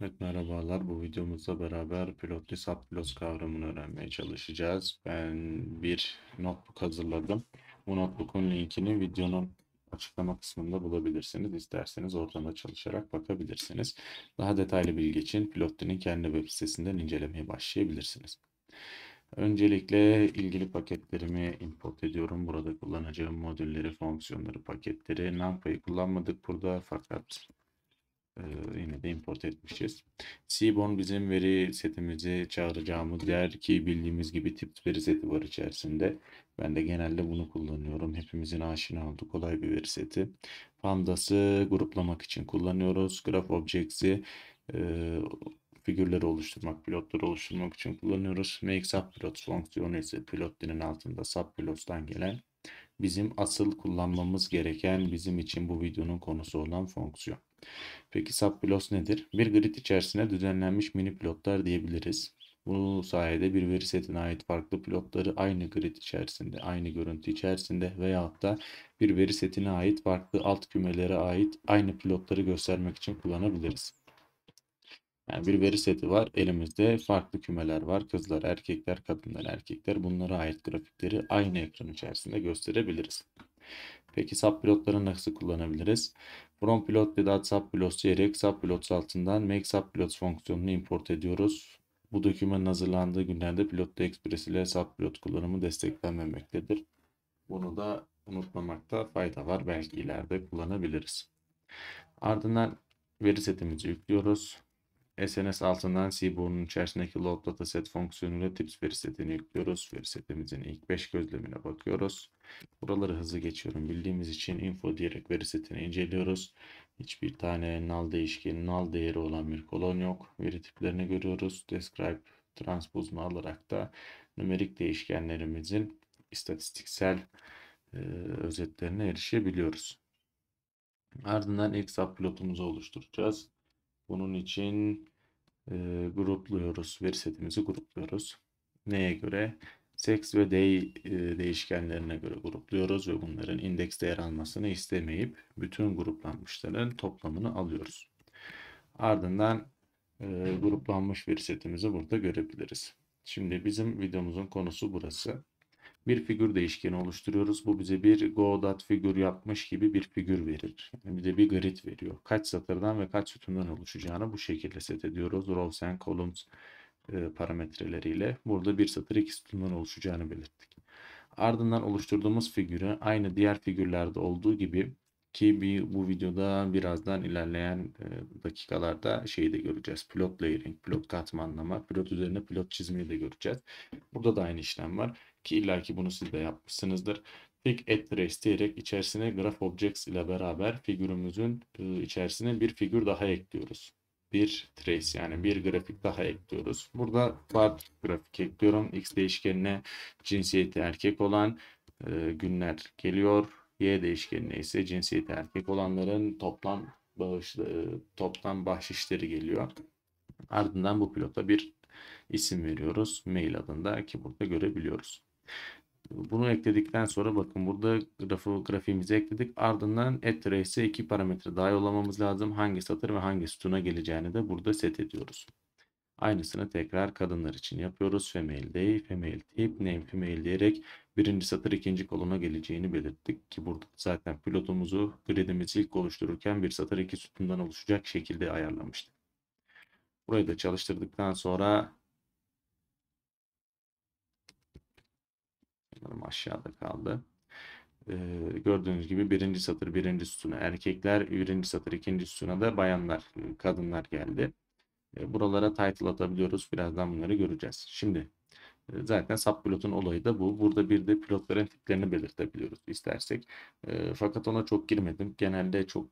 Evet merhabalar. Bu videomuzda beraber pilotlu subplot kavramını öğrenmeye çalışacağız. Ben bir notebook hazırladım. Bu notebook'un linkini videonun açıklama kısmında bulabilirsiniz. İsterseniz oradan da çalışarak bakabilirsiniz. Daha detaylı bilgi için Pilotlu'nun kendi web sitesinden incelemeye başlayabilirsiniz. Öncelikle ilgili paketlerimi import ediyorum. Burada kullanacağım modülleri, fonksiyonları, paketleri. NumPy'ı kullanmadık burada fakat ee, yine de import etmişiz. Seaborn bizim veri setimizi çağıracağımız değer ki bildiğimiz gibi tip veri seti var içerisinde. Ben de genelde bunu kullanıyorum. Hepimizin aşina olduğu kolay bir veri seti. Pandas'ı gruplamak için kullanıyoruz. Graph Objects'i e, figürleri oluşturmak, pilotları oluşturmak için kullanıyoruz. Make subplots fonksiyonu ise pilot dilinin altında subplots'tan gelen bizim asıl kullanmamız gereken bizim için bu videonun konusu olan fonksiyon. Peki subplots nedir? Bir grid içerisinde düzenlenmiş mini plotlar diyebiliriz. Bu sayede bir veri setine ait farklı plotları aynı grid içerisinde, aynı görüntü içerisinde veya da bir veri setine ait farklı alt kümelere ait aynı plotları göstermek için kullanabiliriz. Yani bir veri seti var. Elimizde farklı kümeler var. Kızlar, erkekler, kadınlar, erkekler. Bunlara ait grafikleri aynı ekran içerisinde gösterebiliriz. Peki sap subplotları nasıl kullanabiliriz? From plot ve dot subplots diyerek subplots altından make sap subplots fonksiyonunu import ediyoruz. Bu dokümanın hazırlandığı günlerde Pilotlu Express ile pilot kullanımı desteklenmemektedir. Bunu da unutmamakta fayda var. Belki ileride kullanabiliriz. Ardından veri setimizi yüklüyoruz. SNS altından Seaborn'un içerisindeki load dataset fonksiyonuyla tips veri setini yüklüyoruz. Veri setimizin ilk 5 gözlemine bakıyoruz. Buraları hızlı geçiyorum. Bildiğimiz için info diyerek veri setini inceliyoruz. Hiçbir tane null değişkeni, null değeri olan bir kolon yok. Veri tiplerini görüyoruz. Describe transpozunu alarak da nümerik değişkenlerimizin istatistiksel e, özetlerine erişebiliyoruz. Ardından ilk sub oluşturacağız. Bunun için e, grupluyoruz. Veri setimizi grupluyoruz. Neye göre? Sex ve day e, değişkenlerine göre grupluyoruz ve bunların indeks değer almasını istemeyip bütün gruplanmışların toplamını alıyoruz. Ardından e, gruplanmış veri setimizi burada görebiliriz. Şimdi bizim videomuzun konusu burası bir figür değişkeni oluşturuyoruz. Bu bize bir Godot figür yapmış gibi bir figür verir. Yani bir de bir grid veriyor. Kaç satırdan ve kaç sütundan oluşacağını bu şekilde set ediyoruz. Rows and columns e, parametreleriyle. Burada bir satır iki sütundan oluşacağını belirttik. Ardından oluşturduğumuz figürü aynı diğer figürlerde olduğu gibi ki bir, bu videoda birazdan ilerleyen e, dakikalarda şeyi de göreceğiz. Plot layering, plot katmanlama, plot üzerine plot çizmeyi de göreceğiz. Burada da aynı işlem var ki illaki bunu siz de yapmışsınızdır. Fig address diyerek içerisine graph objects ile beraber figürümüzün e, içerisine bir figür daha ekliyoruz. Bir trace yani bir grafik daha ekliyoruz. Burada var grafik ekliyorum. X değişkenine cinsiyeti erkek olan e, günler geliyor. Y değişkenine ise cinsiyeti erkek olanların toplam bağış, e, toplam bahşişleri geliyor. Ardından bu pilota bir isim veriyoruz. Mail adında ki burada görebiliyoruz. Bunu ekledikten sonra bakın burada grafı, grafiğimizi ekledik. Ardından add trace'e iki parametre daha yollamamız lazım. Hangi satır ve hangi sütuna geleceğini de burada set ediyoruz. Aynısını tekrar kadınlar için yapıyoruz. Female day, female tip, name female diyerek birinci satır ikinci koluna geleceğini belirttik ki burada zaten pilotumuzu gridimizi ilk oluştururken bir satır iki sütundan oluşacak şekilde ayarlamıştık. Burayı da çalıştırdıktan sonra Bunlarım aşağıda kaldı. Ee, gördüğünüz gibi birinci satır birinci sütuna erkekler, birinci satır ikinci sütuna da bayanlar, kadınlar geldi. Ee, buralara title atabiliyoruz. Birazdan bunları göreceğiz. Şimdi e, Zaten subpilotun olayı da bu. Burada bir de pilotların tiplerini belirtebiliyoruz istersek. E, fakat ona çok girmedim. Genelde çok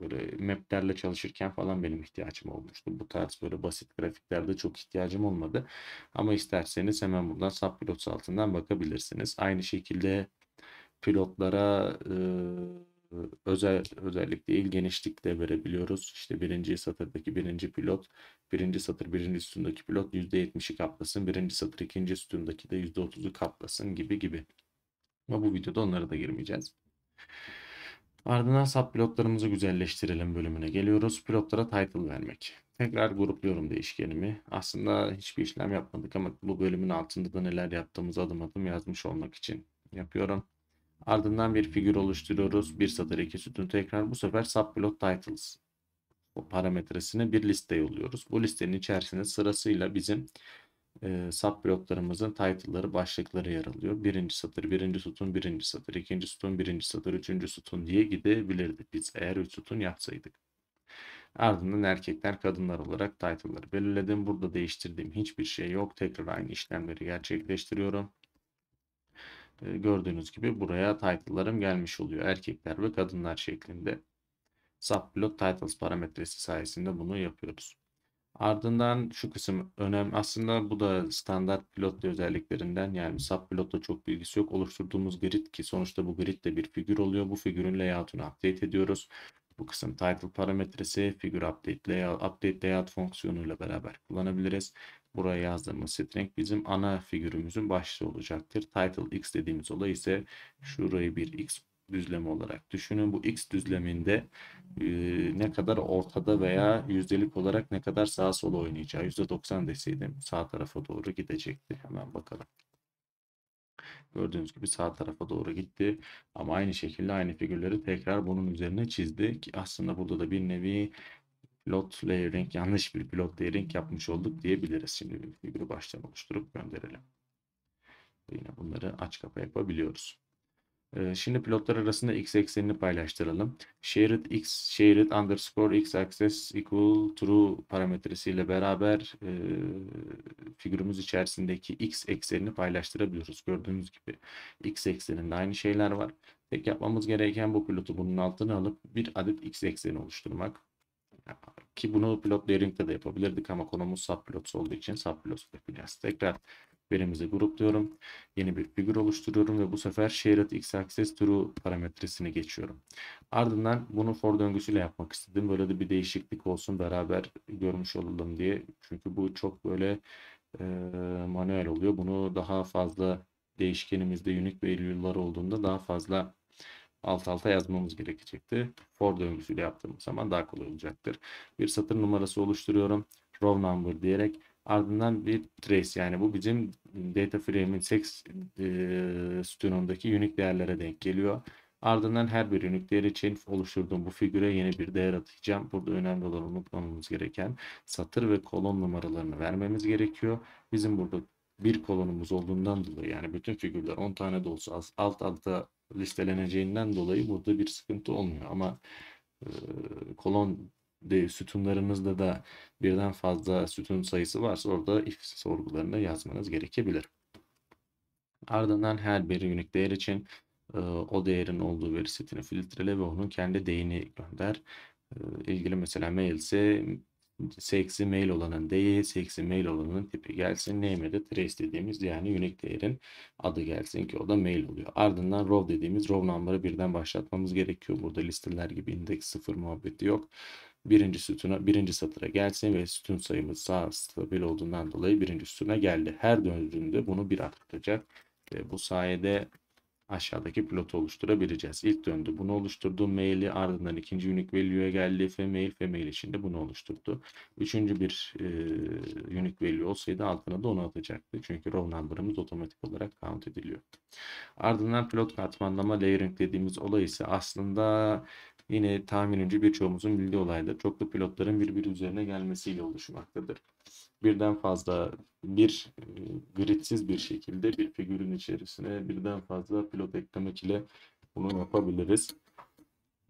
Böyle maplerle çalışırken falan benim ihtiyacım olmuştu. Bu tarz böyle basit grafiklerde çok ihtiyacım olmadı. Ama isterseniz hemen buradan Subplots altından bakabilirsiniz. Aynı şekilde pilotlara e, özel özellikle il genişlik de verebiliyoruz. İşte birinci satırdaki birinci pilot, birinci satır birinci sütundaki pilot %70'i kaplasın, birinci satır ikinci sütundaki de %30'u kaplasın gibi gibi. Ama bu videoda onlara da girmeyeceğiz. Ardından pilotlarımızı güzelleştirelim bölümüne geliyoruz. Pilotlara title vermek. Tekrar grupluyorum değişkenimi. Aslında hiçbir işlem yapmadık ama bu bölümün altında da neler yaptığımızı adım adım yazmış olmak için yapıyorum. Ardından bir figür oluşturuyoruz. Bir satır iki sütun tekrar bu sefer pilot titles o parametresine bir liste yolluyoruz. Bu listenin içerisinde sırasıyla bizim e, sub bloklarımızın title'ları, başlıkları yer alıyor. Birinci satır, birinci sütun, birinci satır, ikinci sütun, birinci satır, üçüncü sütun diye gidebilirdik biz eğer üç sütun yapsaydık. Ardından erkekler kadınlar olarak title'ları belirledim. Burada değiştirdiğim hiçbir şey yok. Tekrar aynı işlemleri gerçekleştiriyorum. E, gördüğünüz gibi buraya title'larım gelmiş oluyor. Erkekler ve kadınlar şeklinde. Subplot titles parametresi sayesinde bunu yapıyoruz. Ardından şu kısım önemli. Aslında bu da standart pilot özelliklerinden yani sap pilotla çok bilgisi yok. Oluşturduğumuz grid ki sonuçta bu grid de bir figür oluyor. Bu figürün layout'unu update ediyoruz. Bu kısım title parametresi, figür update layout, update layout fonksiyonuyla beraber kullanabiliriz. Buraya yazdığımız string bizim ana figürümüzün başlığı olacaktır. Title x dediğimiz olay ise şurayı bir x düzlemi olarak düşünün. Bu x düzleminde e, ne kadar ortada veya yüzdelik olarak ne kadar sağa sola oynayacağı. %90 deseydim sağ tarafa doğru gidecekti. Hemen bakalım. Gördüğünüz gibi sağ tarafa doğru gitti. Ama aynı şekilde aynı figürleri tekrar bunun üzerine çizdi. Ki aslında burada da bir nevi pilot layering yanlış bir pilot layering yapmış olduk diyebiliriz. Şimdi bir figürü baştan oluşturup gönderelim. yine bunları aç kapa yapabiliyoruz. Ee, şimdi pilotlar arasında x eksenini paylaştıralım. Shared x, shared underscore x access equal true parametresiyle beraber e, figürümüz içerisindeki x eksenini paylaştırabiliyoruz. Gördüğünüz gibi x ekseninde aynı şeyler var. Tek yapmamız gereken bu pilotu bunun altına alıp bir adet x ekseni oluşturmak. Ki bunu pilot layering de yapabilirdik ama konumuz subplots olduğu için subplots yapacağız. Tekrar verimizi grupluyorum. Yeni bir figür oluşturuyorum ve bu sefer shared x-axis true parametresini geçiyorum. Ardından bunu for döngüsüyle yapmak istedim. Böyle de bir değişiklik olsun beraber görmüş olalım diye. Çünkü bu çok böyle e, manuel oluyor. Bunu daha fazla değişkenimizde unique value'lar olduğunda daha fazla alt alta yazmamız gerekecekti. For döngüsüyle yaptığımız zaman daha kolay olacaktır. Bir satır numarası oluşturuyorum. Row number diyerek Ardından bir trace yani bu bizim data frame'in seks e, sütunundaki unique değerlere denk geliyor. Ardından her bir unique değer için oluşturduğum bu figüre yeni bir değer atacağım Burada önemli olan unutmamamız gereken satır ve kolon numaralarını vermemiz gerekiyor. Bizim burada bir kolonumuz olduğundan dolayı yani bütün figürler 10 tane de olsa alt alta listeleneceğinden dolayı burada bir sıkıntı olmuyor. Ama e, kolon de, sütunlarınızda da birden fazla sütun sayısı varsa orada if sorgularını yazmanız gerekebilir. Ardından her bir unique değer için o değerin olduğu veri setini filtrele ve onun kendi değini gönder. E, ilgili mesela mail ise seksi mail olanın değil, seksi mail olanın tipi gelsin. Name'e de trace dediğimiz yani unique değerin adı gelsin ki o da mail oluyor. Ardından row dediğimiz row number'ı birden başlatmamız gerekiyor. Burada listeler gibi index sıfır muhabbeti yok birinci sütuna, birinci satıra gelsin ve sütun sayımız sağ stabil olduğundan dolayı birinci sütuna geldi. Her döndüğünde bunu bir arttıracak. E, bu sayede aşağıdaki plotu oluşturabileceğiz. İlk döndü bunu oluşturdu. Mail'i ardından ikinci unique value'ye geldi. Femail, femail içinde bunu oluşturdu. Üçüncü bir e, unique value olsaydı altına da onu atacaktı. Çünkü row number'ımız otomatik olarak count ediliyor. Ardından plot katmanlama layering dediğimiz olay ise aslında yine tahmin tahminimce birçoğumuzun bildiği olaydır. Çoklu pilotların birbiri üzerine gelmesiyle oluşmaktadır. Birden fazla bir e, gridsiz bir şekilde bir figürün içerisine birden fazla pilot eklemek ile bunu yapabiliriz.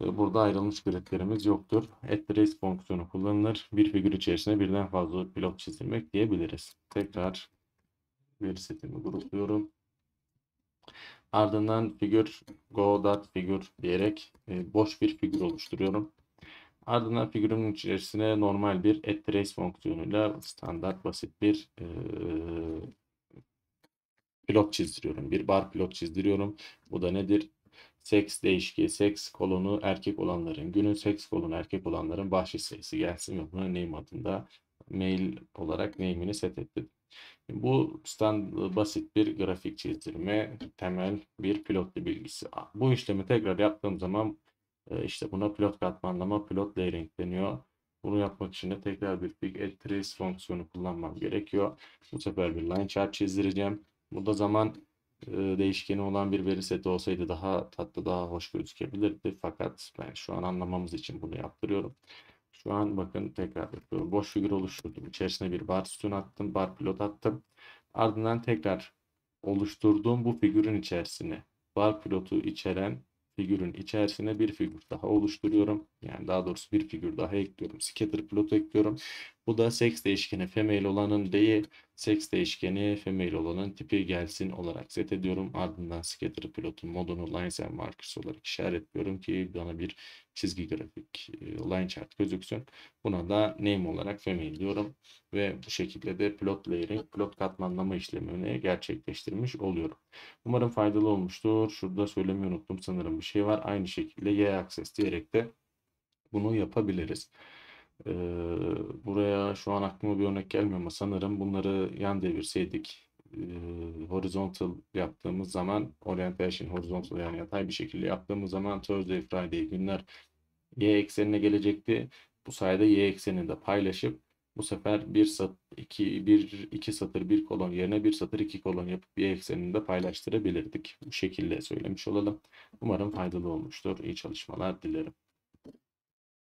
E, burada ayrılmış gridlerimiz yoktur. At race fonksiyonu kullanılır. Bir figür içerisine birden fazla pilot çizilmek diyebiliriz. Tekrar veri setimi grupluyorum. Ardından figür go.figür diyerek e, boş bir figür oluşturuyorum. Ardından figürün içerisine normal bir add trace fonksiyonuyla standart basit bir e, pilot çizdiriyorum. Bir bar pilot çizdiriyorum. Bu da nedir? Seks değişki, seks kolonu erkek olanların, günün seks kolonu erkek olanların bahşiş sayısı gelsin ve buna name adında mail olarak name'ini set ettim. Bu stand basit bir grafik çizdirme, temel bir pilotlu bilgisi. Bu işlemi tekrar yaptığım zaman e, işte buna pilot katmanlama, pilot layering deniyor. Bunu yapmak için de tekrar bir big edge trace fonksiyonu kullanmam gerekiyor. Bu sefer bir line chart çizdireceğim. Bu da zaman e, değişkeni olan bir veri seti olsaydı daha tatlı, daha hoş gözükebilirdi. Fakat ben şu an anlamamız için bunu yaptırıyorum. Şu an bakın tekrar Boş figür oluşturdum. İçerisine bir bar sütun attım. Bar pilot attım. Ardından tekrar oluşturduğum bu figürün içerisine bar pilotu içeren figürün içerisine bir figür daha oluşturuyorum. Yani daha doğrusu bir figür daha ekliyorum. Scatter pilotu ekliyorum. Bu da seks değişkeni female olanın D'yi, seks değişkeni female olanın tipi gelsin olarak set ediyorum. Ardından scatter pilotun modunu line and markers olarak işaretliyorum ki bana bir çizgi grafik e, line chart gözüksün. Buna da name olarak female diyorum ve bu şekilde de plot layering, plot katmanlama işlemini gerçekleştirmiş oluyorum. Umarım faydalı olmuştur. Şurada söylemeyi unuttum sanırım bir şey var. Aynı şekilde y-axis diyerek de bunu yapabiliriz buraya şu an aklıma bir örnek gelmiyor ama sanırım bunları yan devirseydik e, horizontal yaptığımız zaman orientation horizontal yani yatay bir şekilde yaptığımız zaman Thursday Friday günler y eksenine gelecekti. Bu sayede y eksenini de paylaşıp bu sefer bir sat, iki, bir, iki satır bir kolon yerine bir satır iki kolon yapıp Y eksenini de paylaştırabilirdik. Bu şekilde söylemiş olalım. Umarım faydalı olmuştur. İyi çalışmalar dilerim.